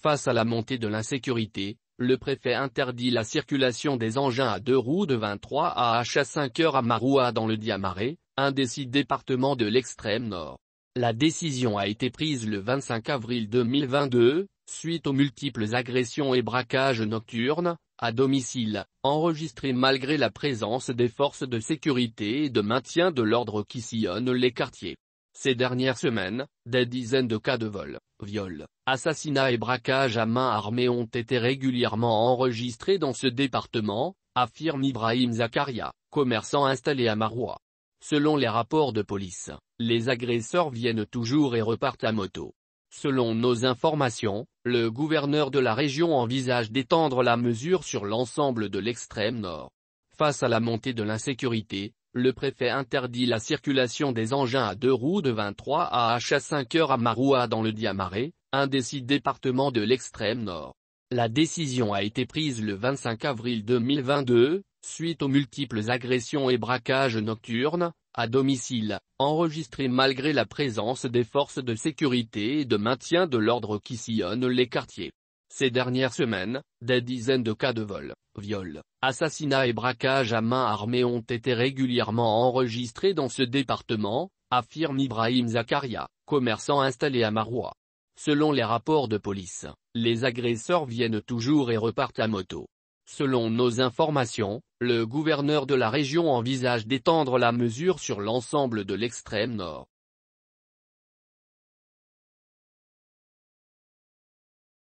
Face à la montée de l'insécurité, le préfet interdit la circulation des engins à deux roues de 23 à H à 5 heures à Maroua dans le Diamaré, un des six départements de l'extrême nord. La décision a été prise le 25 avril 2022, suite aux multiples agressions et braquages nocturnes, à domicile, enregistrés malgré la présence des forces de sécurité et de maintien de l'ordre qui sillonnent les quartiers. Ces dernières semaines, des dizaines de cas de vol, viol, assassinats et braquages à main armée ont été régulièrement enregistrés dans ce département, affirme Ibrahim Zakaria, commerçant installé à Maroua. « Selon les rapports de police, les agresseurs viennent toujours et repartent à moto. Selon nos informations, le gouverneur de la région envisage d'étendre la mesure sur l'ensemble de l'extrême nord. Face à la montée de l'insécurité, le préfet interdit la circulation des engins à deux roues de 23 H à 5 heures à Maroua dans le Diamaré, un des six départements de l'extrême nord. La décision a été prise le 25 avril 2022, suite aux multiples agressions et braquages nocturnes, à domicile, enregistrés malgré la présence des forces de sécurité et de maintien de l'ordre qui sillonnent les quartiers. Ces dernières semaines, des dizaines de cas de vol, Viols, assassinats et braquages à main armée ont été régulièrement enregistrés dans ce département, affirme Ibrahim Zakaria, commerçant installé à Marois. Selon les rapports de police, les agresseurs viennent toujours et repartent à moto. Selon nos informations, le gouverneur de la région envisage d'étendre la mesure sur l'ensemble de l'extrême nord.